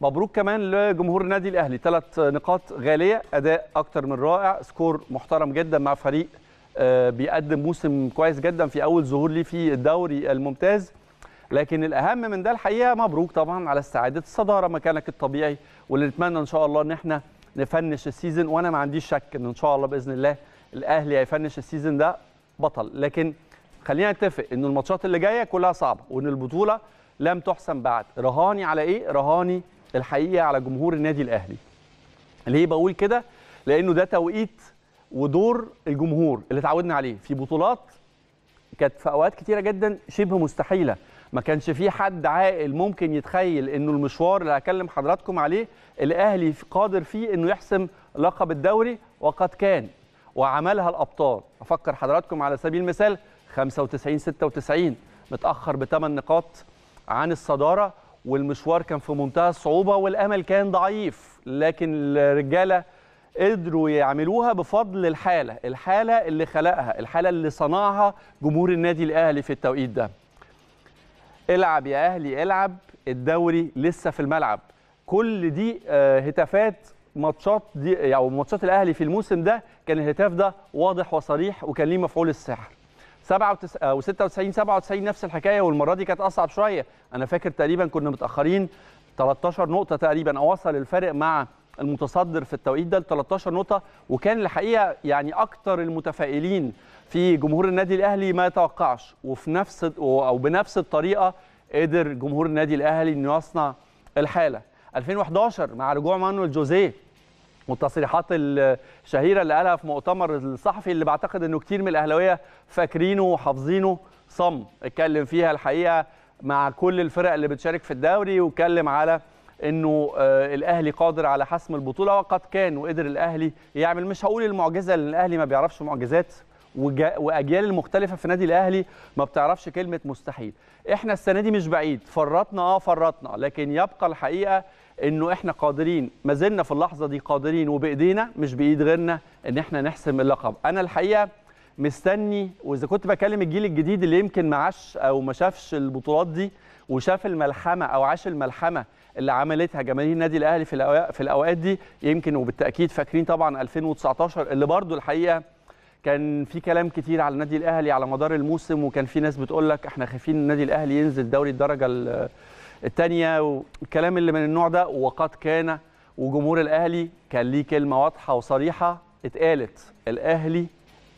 مبروك كمان لجمهور النادي الاهلي ثلاث نقاط غاليه اداء اكتر من رائع سكور محترم جدا مع فريق آه، بيقدم موسم كويس جدا في اول ظهور ليه في الدوري الممتاز لكن الاهم من ده الحقيقه مبروك طبعا على استعاده الصداره مكانك الطبيعي واللي نتمنى ان شاء الله ان احنا نفنش السيزون وانا ما عنديش شك ان ان شاء الله باذن الله الاهلي هيفنش السيزون ده بطل لكن خلينا نتفق ان الماتشات اللي جايه كلها صعبه وان البطوله لم تحسم بعد رهاني على ايه رهاني الحقيقه على جمهور النادي الاهلي ليه بقول كده لانه ده توقيت ودور الجمهور اللي اتعودنا عليه في بطولات كانت في اوقات كتيره جدا شبه مستحيله ما كانش في حد عاقل ممكن يتخيل انه المشوار اللي هكلم حضراتكم عليه الاهلي قادر فيه انه يحسم لقب الدوري وقد كان وعملها الابطال افكر حضراتكم على سبيل المثال 95 96 متاخر بثمان نقاط عن الصداره والمشوار كان في منتهى الصعوبه والامل كان ضعيف لكن الرجاله قدروا يعملوها بفضل الحاله الحاله اللي خلقها الحاله اللي صنعها جمهور النادي الاهلي في التوقيت ده العب يا اهلي العب الدوري لسه في الملعب كل دي آه، هتافات ماتشات دي او يعني ماتشات الاهلي في الموسم ده كان الهتاف ده واضح وصريح وكان ليه مفعول السحر 97 96 97 نفس الحكايه والمره دي كانت اصعب شويه انا فاكر تقريبا كنا متاخرين 13 نقطه تقريبا اوصل الفرق مع المتصدر في التوقيت ده ل 13 نقطه وكان الحقيقه يعني اكتر المتفائلين في جمهور النادي الاهلي ما يتوقعش وفي نفس او بنفس الطريقه قدر جمهور النادي الاهلي انه يصنع الحاله 2011 مع رجوع مانويل جوزيه والتصريحات الشهيره اللي قالها في مؤتمر الصحفي اللي بعتقد انه كتير من الاهلاويه فاكرينه وحافظينه صم اتكلم فيها الحقيقه مع كل الفرق اللي بتشارك في الدوري واتكلم على انه آه، الاهلي قادر على حسم البطوله وقد كان وقدر الاهلي يعمل مش هقول المعجزه لان الاهلي ما بيعرفش معجزات واجيال المختلفه في نادي الاهلي ما بتعرفش كلمه مستحيل احنا السنه دي مش بعيد فرطنا اه فرطنا لكن يبقى الحقيقه انه احنا قادرين ما زلنا في اللحظه دي قادرين وبايدينا مش بايد غيرنا ان احنا نحسم اللقب انا الحقيقه مستني واذا كنت بكلم الجيل الجديد اللي يمكن ما عاش او ما شافش البطولات دي وشاف الملحمه او عاش الملحمه اللي عملتها جماهير النادي الاهلي في في الاوقات دي يمكن وبالتاكيد فاكرين طبعا 2019 اللي برضو الحقيقه كان في كلام كتير على النادي الاهلي على مدار الموسم وكان في ناس بتقول لك احنا خايفين النادي الاهلي ينزل دوري الدرجه الثانيه والكلام اللي من النوع ده وقد كان وجمهور الاهلي كان ليه كلمه واضحه وصريحه اتقالت الاهلي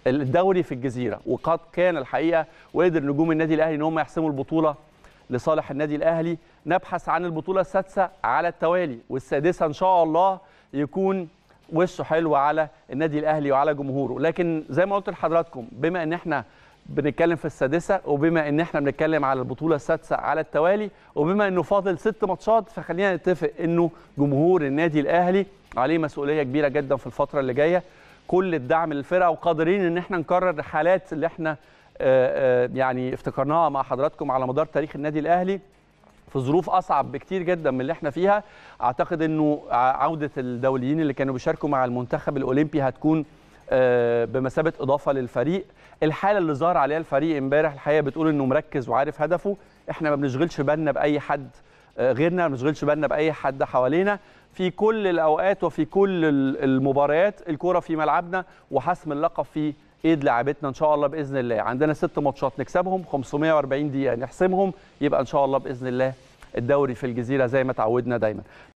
الدوري في الجزيره وقد كان الحقيقه وقدر نجوم النادي الاهلي ان هم يحسموا البطوله لصالح النادي الاهلي نبحث عن البطوله السادسه على التوالي والسادسه ان شاء الله يكون وشه حلو على النادي الاهلي وعلى جمهوره لكن زي ما قلت لحضراتكم بما ان احنا بنتكلم في السادسه وبما ان احنا بنتكلم على البطوله السادسه على التوالي وبما انه فاضل ست ماتشات فخلينا نتفق انه جمهور النادي الاهلي عليه مسؤوليه كبيره جدا في الفتره اللي جايه كل الدعم للفرقه وقادرين ان احنا نكرر الحالات اللي احنا آه، آه، يعني افتكرناها مع حضراتكم على مدار تاريخ النادي الاهلي في ظروف اصعب بكتير جدا من اللي احنا فيها اعتقد انه عوده الدوليين اللي كانوا بيشاركوا مع المنتخب الاولمبي هتكون آه، بمثابه اضافه للفريق الحاله اللي ظهر عليها الفريق امبارح الحقيقه بتقول انه مركز وعارف هدفه احنا ما بنشغلش بالنا باي حد آه، غيرنا ما بنشغلش بالنا باي حد حوالينا في كل الاوقات وفي كل المباريات الكره في ملعبنا وحسم اللقب في ايد لعبتنا ان شاء الله باذن الله عندنا ست ماتشات نكسبهم 540 دقيقه نحسمهم يبقى ان شاء الله باذن الله الدوري في الجزيره زي ما تعودنا دايما